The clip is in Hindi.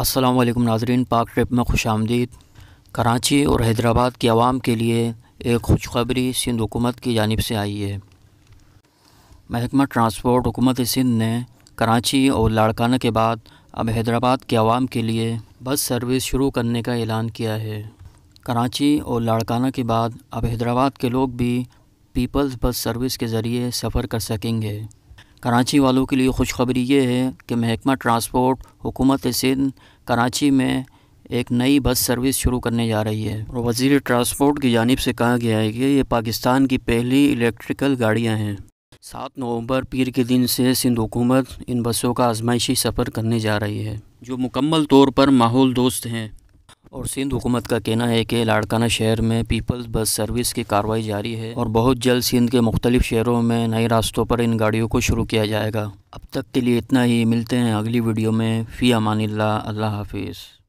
असलम नाजरीन पाक ट्रिप में खुश आमदीद कराची और हैदराबाद की आवाम के लिए एक खुशखबरी सिंध हुकूमत की जानब से आई है महकमा ट्रांसपोर्ट हुकूमत सिंध ने कराची और लाड़काना के बाद अब हैदराबाद के आवाम के लिए बस सर्विस शुरू करने का ऐलान किया है कराची और लाड़काना के बाद अब हैदराबाद के लोग भी पीपल्स बस सर्विस के ज़रिए सफ़र कर सकेंगे कराची वालों के लिए खुशखबरी ये है कि महकमा ट्रांसपोर्ट हुकूमत सिंध कराची में एक नई बस सर्विस शुरू करने जा रही है और वजीर ट्रांसपोर्ट की जानब से कहा गया है कि ये पाकिस्तान की पहली इलेक्ट्रिकल गाड़ियाँ हैं सात नवंबर पीर के दिन से सिंध हुकूमत इन बसों का आजमाइशी सफ़र करने जा रही है जो मुकम्मल तौर पर माहौल दोस्त हैं और सिंध हुकूमत का कहना है कि लाड़काना शहर में पीपल्स बस सर्विस की कार्रवाई जारी है और बहुत जल्द सिंध के मुख्तलिफ शहरों में नए रास्तों पर इन गाड़ियों को शुरू किया जाएगा अब तक के लिए इतना ही मिलते हैं अगली वीडियो में फ़ी अमान अल्लाह हाफिज़